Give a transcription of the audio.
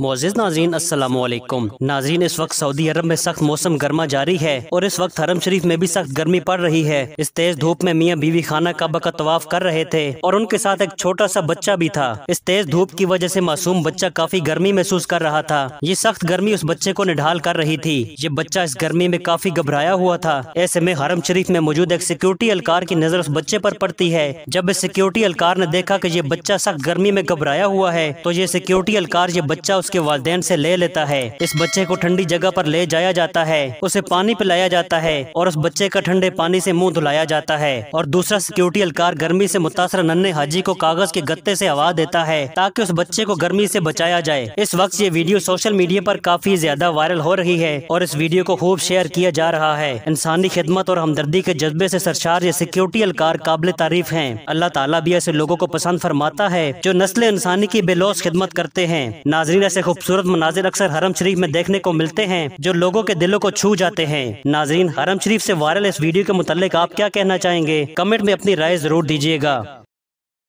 मोजिज नाजीन असलम नाजीन इस वक्त सऊदी अरब में सख्त मौसम गर्मा जारी है और इस वक्त हरम शरीफ में भी सख्त गर्मी पड़ रही है इस तेज धूप में मियाँ बीवी खाना काबा का तवाफ कर रहे थे और उनके साथ एक छोटा सा बच्चा भी था इस तेज धूप की वजह से मासूम बच्चा काफी गर्मी महसूस कर रहा था ये सख्त गर्मी उस बच्चे को निढाल कर रही थी ये बच्चा इस गर्मी में काफी घबराया हुआ था ऐसे में हरम शरीफ में मौजूद एक सिक्योरिटी अलकार की नजर उस बच्चे आरोप पड़ती है जब इस सिक्योरिटी अलकार ने देखा की ये बच्चा सख्त गर्मी में घबराया हुआ है तो ये सिक्योरिटी अलकार ये बच्चा उसके वालदेन से ले लेता है इस बच्चे को ठंडी जगह पर ले जाया जाता है उसे पानी पिलाया जाता है और उस बच्चे का ठंडे पानी से मुंह धुलाया जाता है और दूसरा सिक्योरिटी अलकार गर्मी से मुतासर नन्हे हाजी को कागज के गत्ते से हवा देता है ताकि उस बच्चे को गर्मी से बचाया जाए इस वक्त ये वीडियो सोशल मीडिया पर काफी ज्यादा वायरल हो रही है और इस वीडियो को खूब शेयर किया जा रहा है इंसानी खिदमत और हमदर्दी के जज्बे ऐसी सरचार ये सिक्योरिटी अलकार काबिल तारीफ है अल्लाह तला भी ऐसे लोगों को पसंद फरमाता है जो नस्ल इंसानी की बेलोस खिदमत करते हैं नाजरीन ऐसे ऐसे खूबसूरत मनाजिर अक्सर हरम शरीफ में देखने को मिलते हैं जो लोगों के दिलों को छू जाते हैं नाजरीन हरम शरीफ ऐसी वायरल इस वीडियो के मुतालिक आप क्या कहना चाहेंगे कमेंट में अपनी राय जरूर दीजिएगा